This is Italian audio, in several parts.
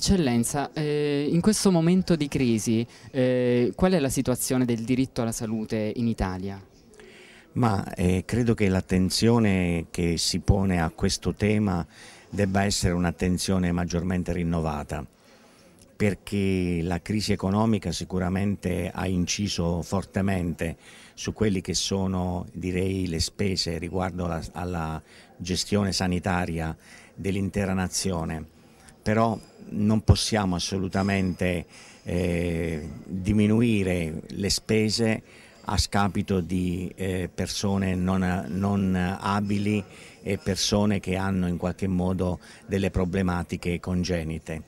Eccellenza, eh, in questo momento di crisi eh, qual è la situazione del diritto alla salute in Italia? Ma eh, credo che l'attenzione che si pone a questo tema debba essere un'attenzione maggiormente rinnovata perché la crisi economica sicuramente ha inciso fortemente su quelle che sono direi le spese riguardo alla, alla gestione sanitaria dell'intera nazione però non possiamo assolutamente eh, diminuire le spese a scapito di eh, persone non, non, abili e persone che hanno in qualche modo delle problematiche congenite.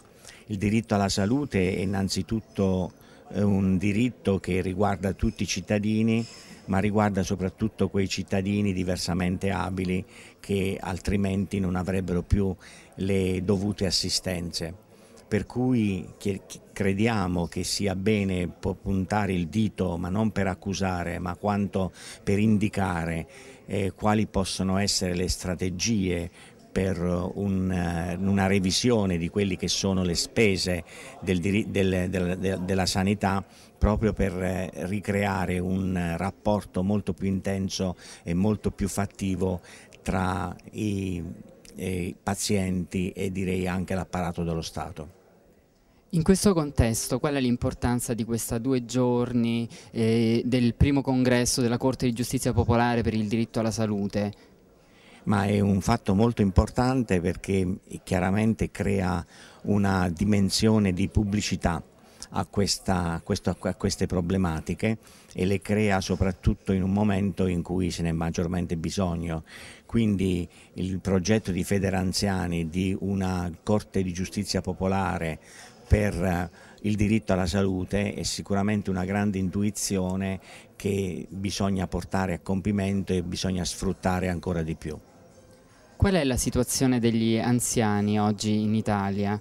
Il diritto alla salute è innanzitutto eh, un diritto che riguarda tutti i cittadini, ma riguarda soprattutto quei cittadini diversamente abili che altrimenti non avrebbero più le dovute assistenze per cui crediamo che sia bene puntare il dito, ma non per accusare, ma quanto per indicare eh, quali possono essere le strategie per eh, un, eh, una revisione di quelle che sono le spese del, del, del, della sanità proprio per eh, ricreare un rapporto molto più intenso e molto più fattivo tra i, i pazienti e direi anche l'apparato dello Stato. In questo contesto qual è l'importanza di questi due giorni eh, del primo congresso della Corte di Giustizia Popolare per il diritto alla salute? Ma è un fatto molto importante perché eh, chiaramente crea una dimensione di pubblicità a, questa, a, queste problematiche e le crea soprattutto in un momento in cui se n'è maggiormente bisogno. Quindi il progetto di Federanziani di una Corte di Giustizia Popolare per eh, il diritto alla salute è sicuramente una grande intuizione che bisogna portare a compimento e bisogna sfruttare ancora di più. Qual è la situazione degli anziani oggi in Italia?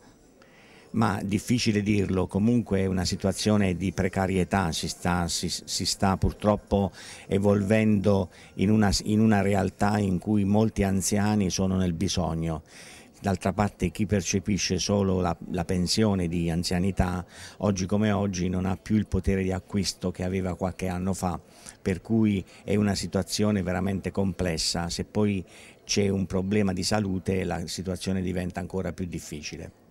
ma difficile dirlo, comunque è una situazione di precarietà, si sta, si, si sta purtroppo evolvendo in una, in una realtà in cui molti anziani sono nel bisogno. D'altra parte chi percepisce solo la, la, pensione di anzianità oggi come oggi non ha più il potere di acquisto che aveva qualche anno fa, per cui è una situazione veramente complessa, se poi c'è un problema di salute la situazione diventa ancora più difficile.